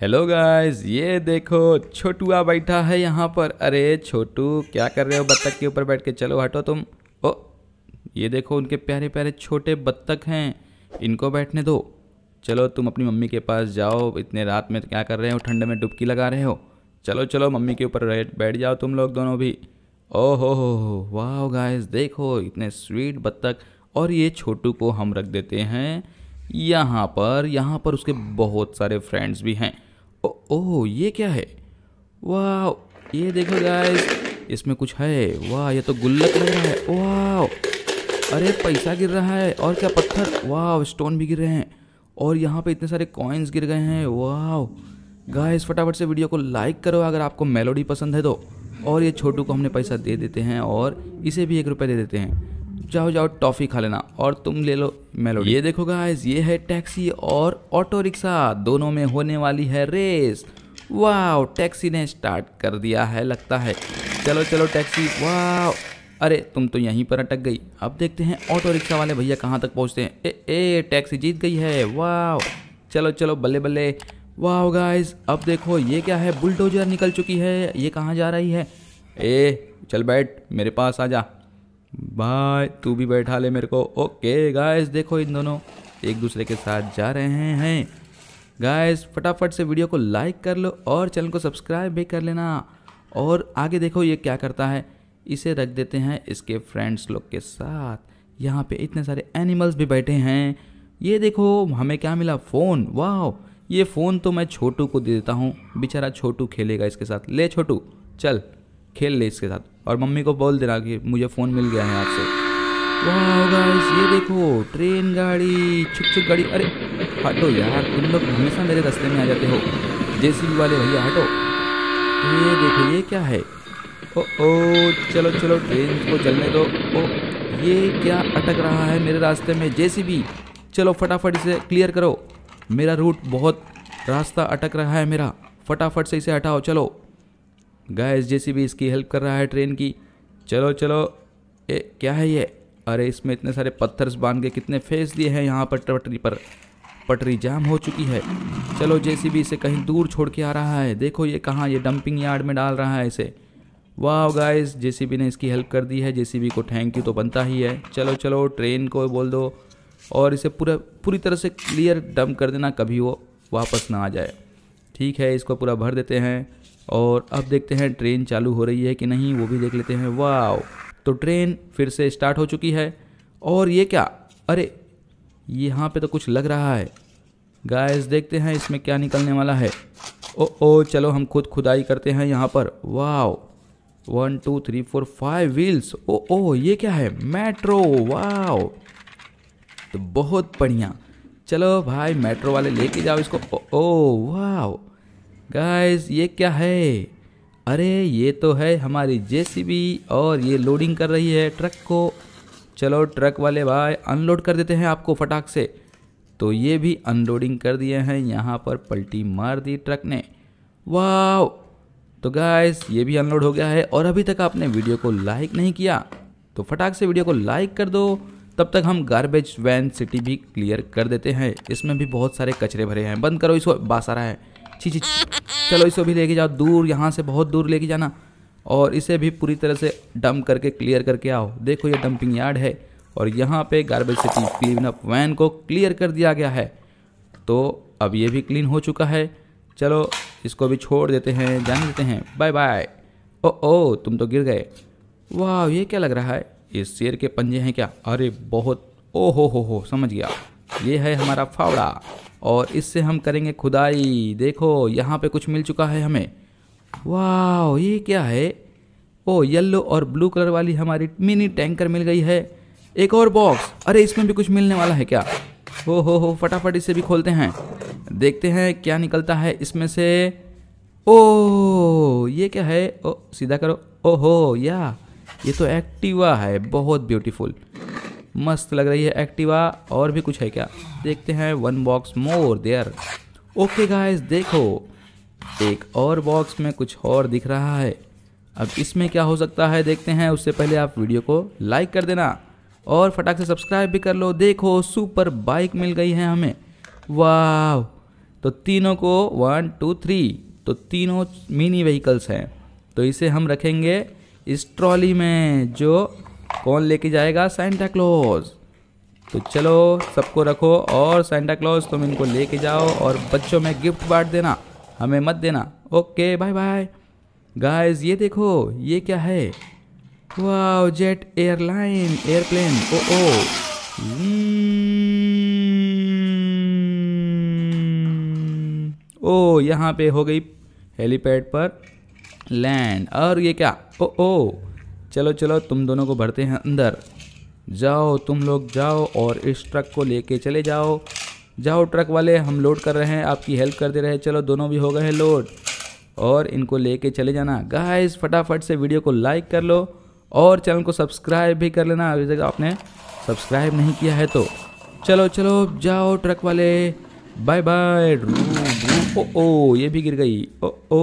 Hello guys ये देखो छोटुआ बैठा है यहाँ पर अरे छोटू क्या कर रहे हो बत्तख के ऊपर बैठ के चलो हटो तुम ओ ये देखो उनके प्यारे प्यारे छोटे बत्तख हैं इनको बैठने दो चलो तुम अपनी मम्मी के पास जाओ इतने रात में क्या कर रहे हो ठंड में डुबकी लगा रहे हो चलो चलो मम्मी के ऊपर बैठ जाओ तुम लोग दोनों भी ओहो हो वाह गायस देखो इतने स्वीट बत्तख और ये छोटू को हम रख देते हैं यहाँ पर यहाँ पर उसके बहुत सारे फ्रेंड्स भी हैं ओ, ओह ये क्या है वाह ये देखो गाइस इसमें कुछ है वाह ये तो गुल्लक लग रहा है वाह अरे पैसा गिर रहा है और क्या पत्थर वाह स्टोन भी गिर रहे हैं और यहाँ पे इतने सारे कॉइन्स गिर गए हैं वाह गाइस फटाफट से वीडियो को लाइक करो अगर आपको मेलोडी पसंद है तो और ये छोटू को हमने पैसा दे देते हैं और इसे भी एक रुपये दे देते हैं जाओ जाओ टॉफ़ी खा लेना और तुम ले लो मेलो ये देखो गाइस ये है टैक्सी और ऑटो रिक्शा दोनों में होने वाली है रेस वाह टैक्सी ने स्टार्ट कर दिया है लगता है चलो चलो टैक्सी वाह अरे तुम तो यहीं पर अटक गई अब देखते हैं ऑटो रिक्शा वाले भैया कहाँ तक पहुँचते हैं ए ए टैक्सी जीत गई है वाह चलो चलो बल्ले बल्ले वाह गाइस अब देखो ये क्या है बुलडोजर निकल चुकी है ये कहाँ जा रही है ए चल बैठ मेरे पास आ जा बाय तू भी बैठा ले मेरे को ओके गाइस देखो इन दोनों एक दूसरे के साथ जा रहे हैं, हैं। गाइस फटाफट से वीडियो को लाइक कर लो और चैनल को सब्सक्राइब भी कर लेना और आगे देखो ये क्या करता है इसे रख देते हैं इसके फ्रेंड्स लोग के साथ यहाँ पे इतने सारे एनिमल्स भी बैठे हैं ये देखो हमें क्या मिला फ़ोन वाह ये फ़ोन तो मैं छोटू को दे देता हूँ बेचारा छोटू खेलेगा इसके साथ ले छोटू चल खेल ले इसके साथ और मम्मी को बोल देना कि मुझे फ़ोन मिल गया है आपसे गाइस ये देखो ट्रेन गाड़ी छुक छुक गाड़ी अरे हटो यार तुम लोग हमेशा मेरे रास्ते में आ जाते हो जे वाले भैया हटो ये देखो ये क्या है ओ ओ चलो चलो ट्रेन को चलने दो ओ ये क्या अटक रहा है मेरे रास्ते में जे चलो फटाफट इसे क्लियर करो मेरा रूट बहुत रास्ता अटक रहा है मेरा फटाफट से इसे हटाओ चलो जे सी भी इसकी हेल्प कर रहा है ट्रेन की चलो चलो ए क्या है ये अरे इसमें इतने सारे पत्थर बांध के कितने फेस दिए हैं यहाँ पर पटरी पर पटरी जाम हो चुकी है चलो भी इसे कहीं दूर छोड़ के आ रहा है देखो ये कहाँ ये डंपिंग यार्ड में डाल रहा है इसे वाह गाइस जेसीबी ने इसकी हेल्प कर दी है जेसीबी को थैंक यू तो बनता ही है चलो चलो ट्रेन को बोल दो और इसे पूरा पूरी तरह से क्लियर डंप कर देना कभी वो वापस ना आ जाए ठीक है इसको पूरा भर देते हैं और अब देखते हैं ट्रेन चालू हो रही है कि नहीं वो भी देख लेते हैं वाओ तो ट्रेन फिर से स्टार्ट हो चुकी है और ये क्या अरे यहाँ पे तो कुछ लग रहा है गाइस देखते हैं इसमें क्या निकलने वाला है ओ ओ चलो हम खुद खुदाई करते हैं यहाँ पर wow one two three four five wheels oh oh ये क्या है मेट्रो वाओ तो बहुत बढ़िया चलो भाई मेट्रो वाले लेके जाओ इसको ओ ओ वाओ गाइस ये क्या है अरे ये तो है हमारी जेसीबी और ये लोडिंग कर रही है ट्रक को चलो ट्रक वाले भाई अनलोड कर देते हैं आपको फटाक से तो ये भी अनलोडिंग कर दिए हैं यहाँ पर पलटी मार दी ट्रक ने वाह तो गाइस ये भी अनलोड हो गया है और अभी तक आपने वीडियो को लाइक नहीं किया तो फटाक से वीडियो को लाइक कर दो तब तक हम गार्बेज वैन सिटी भी क्लियर कर देते हैं इसमें भी बहुत सारे कचरे भरे हैं बंद करो इसको बास आ रहा है छी छी चलो इसको भी लेके जाओ दूर यहाँ से बहुत दूर लेके जाना और इसे भी पूरी तरह से डंप करके क्लियर करके आओ देखो ये डंपिंग यार्ड है और यहाँ पे garbage city clean up van को क्लियर कर दिया गया है तो अब ये भी क्लीन हो चुका है चलो इसको भी छोड़ देते हैं जान देते हैं बाय बाय ओ ओ तुम तो गिर गए वाह ये क्या लग रहा है ये शेर के पंजे हैं क्या अरे बहुत ओ हो हो हो समझ गया ये है हमारा फावड़ा और इससे हम करेंगे खुदाई देखो यहाँ पे कुछ मिल चुका है हमें वाह ये क्या है ओ येलो और ब्लू कलर वाली हमारी मिनी टैंकर मिल गई है एक और बॉक्स अरे इसमें भी कुछ मिलने वाला है क्या हो हो हो फटाफट इसे भी खोलते हैं देखते हैं क्या निकलता है इसमें से ओ ये क्या है ओ सीधा करो ओ हो या ये तो एक्टिवा है बहुत ब्यूटीफुल मस्त लग रही है एक्टिवा और भी कुछ है क्या देखते हैं one box more there okay guys देखो एक और बॉक्स में कुछ और दिख रहा है अब इसमें क्या हो सकता है देखते हैं उससे पहले आप वीडियो को लाइक कर देना और फटाक से सब्सक्राइब भी कर लो देखो सुपर बाइक मिल गई है हमें वाह तो तीनों को वन टू थ्री तो तीनों मिनी व्हीकल्स हैं तो इसे हम रखेंगे इस ट्रॉली में जो कौन लेके जाएगा सेंटा क्लॉज तो चलो सबको रखो और सेंटा क्लॉज तुम इनको लेके जाओ और बच्चों में गिफ्ट बांट देना हमें मत देना ओके बाय बाय गाइस ये देखो ये क्या है wow jet airline airplane oh oh oh यहाँ पे हो गई हेलीपैड पर लैंड और ये क्या ओ oh, ओ oh। चलो चलो तुम दोनों को भरते हैं अंदर जाओ तुम लोग जाओ और इस ट्रक को लेके चले जाओ जाओ ट्रक वाले हम लोड कर रहे हैं आपकी हेल्प कर दे रहे हैं चलो दोनों भी हो गए हैं लोड और इनको लेके चले जाना गाइस फटाफट से वीडियो को लाइक कर लो और चैनल को सब्सक्राइब भी कर लेना अभी तक आपने सब्सक्राइब नहीं किया है तो चलो चलो जाओ ट्रक वाले बाय बाय ओ ओ ये भी गिर गई ओ ओ